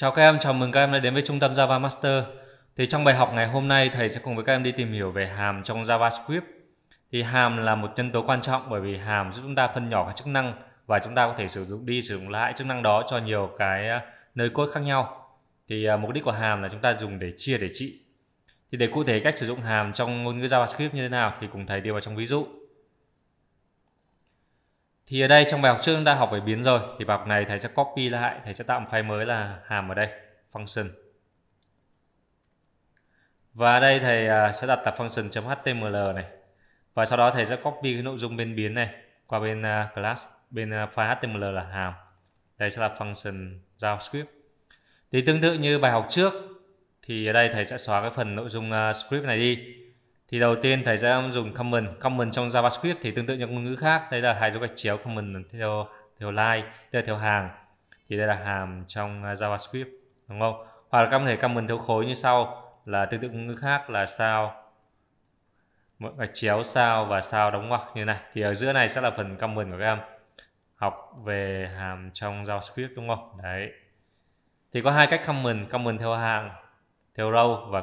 Chào các em, chào mừng các em đã đến với trung tâm Java Master. Thì trong bài học ngày hôm nay thầy sẽ cùng với các em đi tìm hiểu về hàm trong JavaScript. Thì hàm là một nhân tố quan trọng bởi vì hàm giúp chúng ta phân nhỏ các chức năng và chúng ta có thể sử dụng đi sử dụng lại chức năng đó cho nhiều cái à, nơi code khác nhau. Thì à, mục đích của hàm là chúng ta dùng để chia để trị. Thì để cụ thể cách sử dụng hàm trong ngôn ngữ JavaScript như thế nào thì cùng thầy đi vào trong ví dụ thì ở đây trong bài học trước chúng ta học về biến rồi thì bài học này thầy sẽ copy lại thầy sẽ tạo một file mới là hàm ở đây function và ở đây thầy à, sẽ đặt tập function.html này và sau đó thầy sẽ copy cái nội dung bên biến này qua bên à, class bên à, file html là hàm đây sẽ là function JavaScript thì tương tự như bài học trước thì ở đây thầy sẽ xóa cái phần nội dung script này đi thì đầu tiên thầy sẽ dùng common common trong javascript thì tương tự như ngôn ngữ khác đây là hai dấu gạch chéo common theo theo line đây là theo hàng thì đây là hàm trong à, javascript đúng không hoặc là các thể common theo khối như sau là tương tự ngôn ngữ khác là sao gạch chéo sao và sao đóng ngoặc như này thì ở giữa này sẽ là phần common của các em học về hàm trong javascript đúng không đấy thì có hai cách common common theo hàng theo row và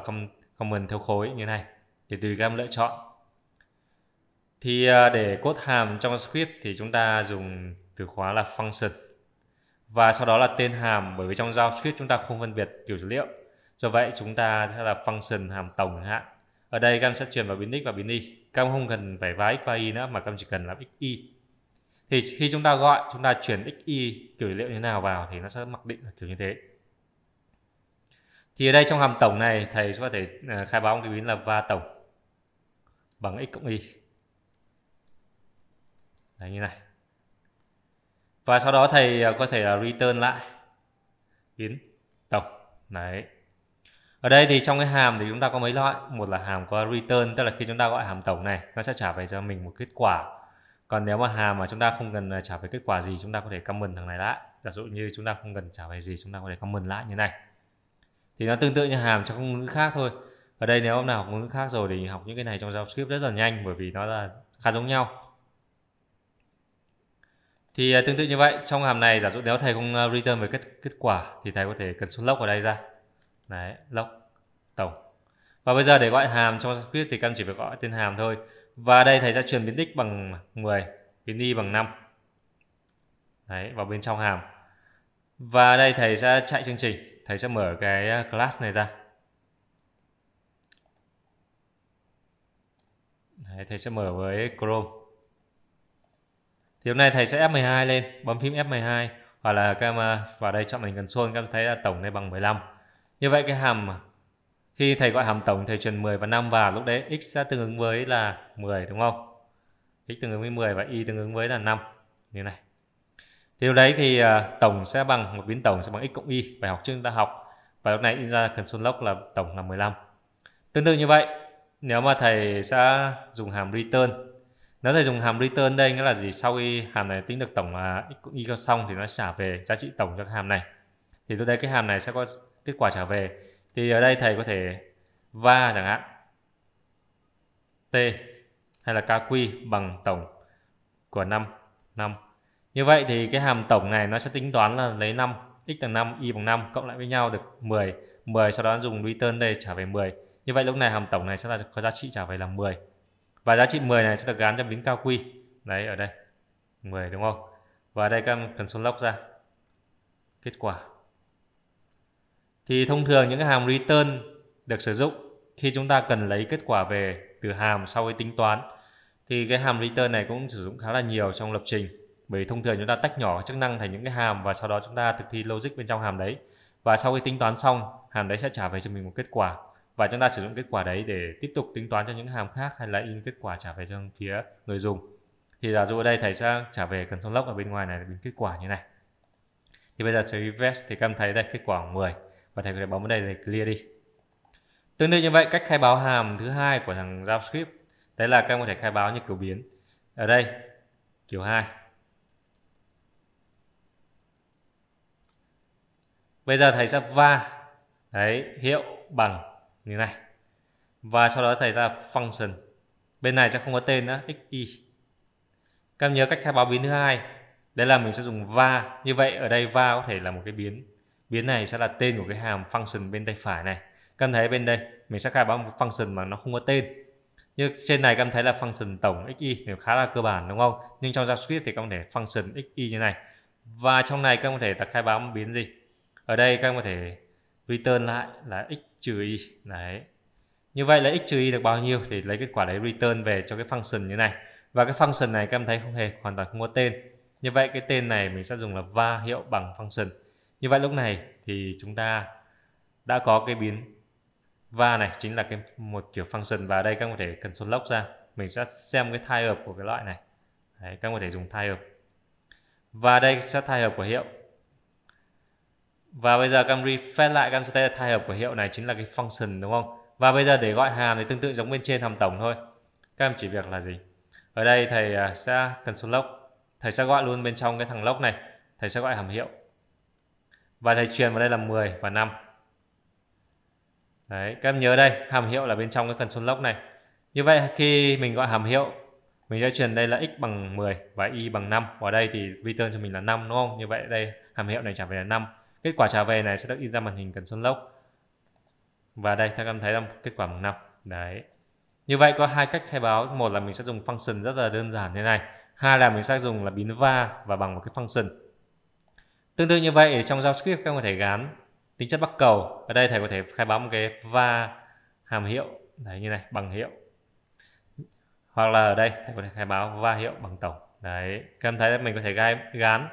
common theo khối như này thì tùy các em lựa chọn thì à, để cốt hàm trong script thì chúng ta dùng từ khóa là function và sau đó là tên hàm bởi vì trong JavaScript chúng ta không phân biệt kiểu dữ liệu do vậy chúng ta sẽ là function hàm tổng chẳng hạn ở đây các em sẽ truyền vào biến x và biến y các em không cần phải vá x và y nữa mà các em chỉ cần là x y thì khi chúng ta gọi chúng ta chuyển x y kiểu dữ liệu như thế nào vào thì nó sẽ mặc định là kiểu như thế thì ở đây trong hàm tổng này thầy sẽ có thể à, khai báo một cái biến là va tổng bằng x cộng y Đấy như này và sau đó thầy à, có thể là return lại biến tổng đấy ở đây thì trong cái hàm thì chúng ta có mấy loại một là hàm có return tức là khi chúng ta gọi hàm tổng này nó sẽ trả về cho mình một kết quả còn nếu mà hàm mà chúng ta không cần à, trả về kết quả gì chúng ta có thể comment thằng này lại giả dụ như chúng ta không cần trả về gì chúng ta có thể comment lại như này thì nó tương tự như hàm trong ngôn ngữ khác thôi ở đây nếu hôm nào học ngôn ngữ khác rồi thì học những cái này trong JavaScript rất là nhanh bởi vì nó là khá giống nhau thì à, tương tự như vậy trong hàm này giả dụ nếu thầy không à, return về kết kết quả thì thầy có thể cần số lốc ở đây ra này lốc tổng và bây giờ để gọi hàm trong JavaScript thì các em chỉ phải gọi tên hàm thôi và đây thầy sẽ truyền biến tích bằng 10 biến y bằng 5 đấy vào bên trong hàm và đây thầy sẽ chạy chương trình thầy sẽ mở cái à, class này ra Đấy, thầy sẽ mở với Chrome thì hôm nay thầy sẽ F12 lên bấm phím F12 hoặc là các em vào đây chọn hình console các em thấy là tổng này bằng 15 như vậy cái hàm khi thầy gọi hàm tổng thầy truyền 10 và 5 vào lúc đấy x sẽ tương ứng với là 10 đúng không x tương ứng với 10 và y tương ứng với là 5 như này thì lúc đấy thì à, tổng sẽ bằng một biến tổng sẽ bằng x cộng y bài học trước chúng ta học và lúc này in ra cần xuân log là tổng là 15 tương tự như vậy nếu mà thầy sẽ dùng hàm return nếu thầy dùng hàm return đây nghĩa là gì sau khi hàm này tính được tổng uh, y cho xong thì nó trả về giá trị tổng cho cái hàm này thì lúc đây cái hàm này sẽ có kết quả trả về thì ở đây thầy có thể va chẳng hạn t hay là kq bằng tổng của 5 năm như vậy thì cái hàm tổng này nó sẽ tính toán là lấy 5 x bằng 5 y bằng 5 cộng lại với nhau được 10 10 sau đó dùng return đây trả về 10 như vậy lúc này hàm tổng này sẽ là có giá trị trả về là 10. Và giá trị 10 này sẽ được gán cho biến cao quy. Đấy ở đây. 10 đúng không? Và đây các em cần số lốc ra. Kết quả. Thì thông thường những cái hàm return được sử dụng khi chúng ta cần lấy kết quả về từ hàm sau khi tính toán thì cái hàm return này cũng sử dụng khá là nhiều trong lập trình bởi thông thường chúng ta tách nhỏ chức năng thành những cái hàm và sau đó chúng ta thực thi logic bên trong hàm đấy và sau khi tính toán xong hàm đấy sẽ trả về cho mình một kết quả và chúng ta sử dụng kết quả đấy để tiếp tục tính toán cho những hàm khác hay là in kết quả trả về cho phía người dùng thì giả dụ ở đây thầy sẽ trả về cần lốc ở bên ngoài này đến kết quả như này thì bây giờ thầy invest thì cảm thấy đây kết quả 10 và thầy có thể bấm vào đây để clear đi tương tự như vậy cách khai báo hàm thứ hai của thằng JavaScript đấy là các em có thể khai báo như kiểu biến ở đây kiểu 2 bây giờ thầy sẽ va đấy hiệu bằng như này và sau đó thầy ra function bên này sẽ không có tên nữa xy các em nhớ cách khai báo biến thứ hai đấy là mình sẽ dùng va như vậy ở đây va có thể là một cái biến biến này sẽ là tên của cái hàm function bên tay phải này các em thấy bên đây mình sẽ khai báo một function mà nó không có tên như trên này các em thấy là function tổng xy thì khá là cơ bản đúng không nhưng trong javascript thì các em có thể function xy như này và trong này các em có thể đặt khai báo biến gì ở đây các em có thể return lại là x trừ y đấy như vậy là x trừ y được bao nhiêu thì lấy kết quả đấy return về cho cái function như này và cái function này các em thấy không hề hoàn toàn không có tên như vậy cái tên này mình sẽ dùng là va hiệu bằng function như vậy lúc này thì chúng ta đã có cái biến va này chính là cái một kiểu function và đây các em có thể cần số ra mình sẽ xem cái thai hợp của cái loại này đấy, các em có thể dùng thai hợp và đây sẽ thai hợp của hiệu và bây giờ Camry phép lại Camry là thay hợp của hiệu này chính là cái function đúng không và bây giờ để gọi hàm thì tương tự giống bên trên hàm tổng thôi các em chỉ việc là gì ở đây thầy à, sẽ cần số lốc thầy sẽ gọi luôn bên trong cái thằng lốc này thầy sẽ gọi hàm hiệu và thầy truyền vào đây là 10 và 5 đấy các em nhớ đây hàm hiệu là bên trong cái cần số lốc này như vậy khi mình gọi hàm hiệu mình sẽ truyền đây là x bằng 10 và y bằng 5 ở đây thì return cho mình là 5 đúng không như vậy đây hàm hiệu này trả về là 5 Kết quả trả về này sẽ được in ra màn hình cần Sơn Lốc. Và đây các em thấy là kết quả bằng 5. Đấy. Như vậy có hai cách khai báo, một là mình sẽ dùng function rất là đơn giản thế này, hai là mình sẽ dùng là biến va và bằng một cái function. Tương tự như vậy trong JavaScript các em có thể gán tính chất bắt cầu. Ở đây thầy có thể khai báo một cái va hàm hiệu đấy như này bằng hiệu. Hoặc là ở đây thầy có thể khai báo va hiệu bằng tổng. Đấy, các em thấy mình có thể gán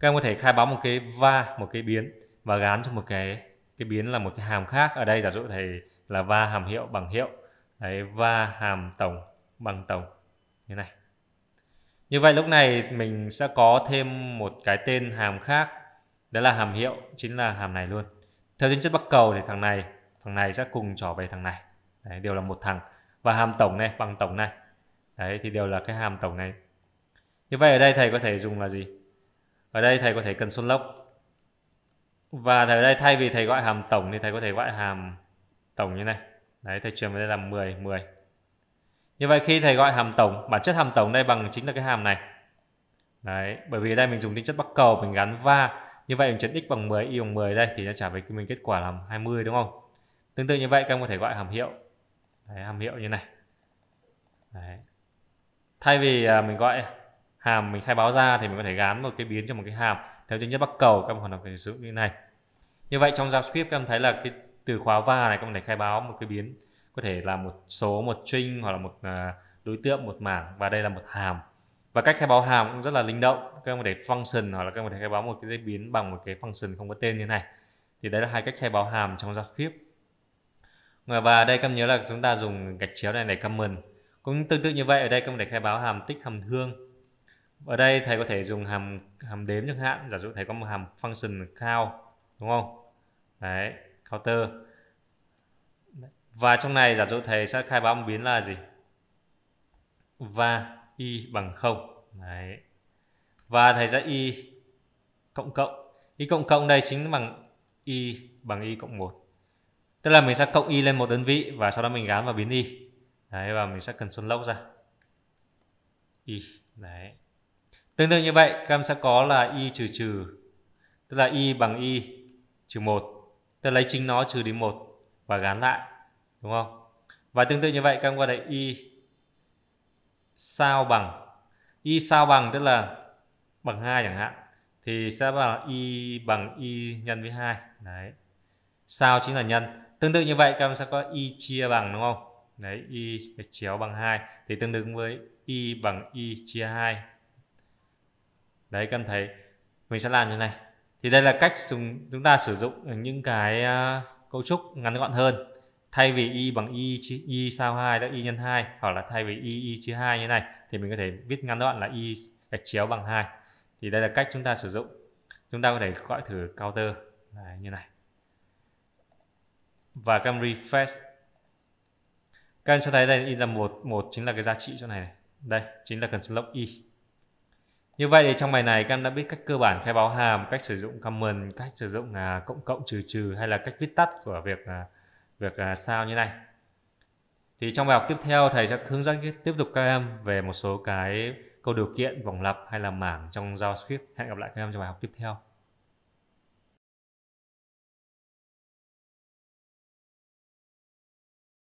các em có thể khai báo một cái va một cái biến và gán cho một cái cái biến là một cái hàm khác ở đây giả dụ thầy là va hàm hiệu bằng hiệu đấy va hàm tổng bằng tổng như này như vậy lúc này mình sẽ có thêm một cái tên hàm khác đó là hàm hiệu chính là hàm này luôn theo tính chất bắc cầu thì thằng này thằng này sẽ cùng trở về thằng này đấy, đều là một thằng và hàm tổng này bằng tổng này đấy thì đều là cái hàm tổng này như vậy ở đây thầy có thể dùng là gì ở đây thầy có thể cần số lốc và ở đây thay vì thầy gọi hàm tổng thì thầy có thể gọi hàm tổng như này đấy thầy truyền vào đây là 10 10 như vậy khi thầy gọi hàm tổng bản chất hàm tổng đây bằng chính là cái hàm này đấy bởi vì đây mình dùng tính chất bắc cầu mình gắn va như vậy mình chấn x bằng 10 y bằng 10 đây thì nó trả về mình kết quả là 20 đúng không tương tự như vậy các em có thể gọi hàm hiệu đấy, hàm hiệu như này đấy. thay vì à, mình gọi hàm mình khai báo ra thì mình có thể gán một cái biến cho một cái hàm theo tính nhất bắc cầu các bạn hoàn toàn có thể sử dụng như này như vậy trong JavaScript các em thấy là cái từ khóa va này các bạn thể khai báo một cái biến có thể là một số một string hoặc là một à, đối tượng một mảng và đây là một hàm và cách khai báo hàm cũng rất là linh động các em có thể function hoặc là các em có thể khai báo một cái biến bằng một cái function không có tên như này thì đấy là hai cách khai báo hàm trong JavaScript và đây các em nhớ là chúng ta dùng gạch chéo này để comment cũng tương tự như vậy ở đây các em có thể khai báo hàm tích hàm thương ở đây thầy có thể dùng hàm hàm đếm chẳng hạn giả dụ thầy có một hàm function count đúng không đấy counter và trong này giả dụ thầy sẽ khai báo một biến là gì và y bằng không đấy và thầy sẽ y cộng cộng y cộng cộng đây chính bằng y bằng y cộng 1 tức là mình sẽ cộng y lên một đơn vị và sau đó mình gán vào biến y đấy và mình sẽ cần xuân lốc ra y đấy Tương tự như vậy, các em sẽ có là y trừ trừ, tức là y bằng y trừ 1. Tức lấy chính nó trừ đi 1 và gán lại, đúng không? Và tương tự như vậy, các em gọi là y sao bằng. Y sao bằng tức là bằng 2 chẳng hạn. Thì sẽ bằng y bằng y nhân với 2. Đấy. Sao chính là nhân. Tương tự như vậy, các em sẽ có y chia bằng đúng không? Đấy, y chéo bằng 2. Thì tương đương với y bằng y chia 2 đấy các em thấy mình sẽ làm như này thì đây là cách dùng chúng ta sử dụng những cái uh, cấu trúc ngắn gọn hơn thay vì y bằng y y sao 2 đó y nhân 2 hoặc là thay vì y y chia 2 như này thì mình có thể viết ngắn gọn là y gạch chéo bằng 2 thì đây là cách chúng ta sử dụng chúng ta có thể gọi thử counter này, như này và các em refresh các em sẽ thấy đây in ra một một chính là cái giá trị chỗ này, này. đây chính là cần lốc y như vậy thì trong bài này các em đã biết cách cơ bản khai báo hàm, cách sử dụng comment, cách sử dụng à, cộng cộng trừ trừ hay là cách viết tắt của việc à, việc à, sao như này. Thì trong bài học tiếp theo thầy sẽ hướng dẫn tiếp tục các em về một số cái câu điều kiện, vòng lặp hay là mảng trong JavaScript. Hẹn gặp lại các em trong bài học tiếp theo.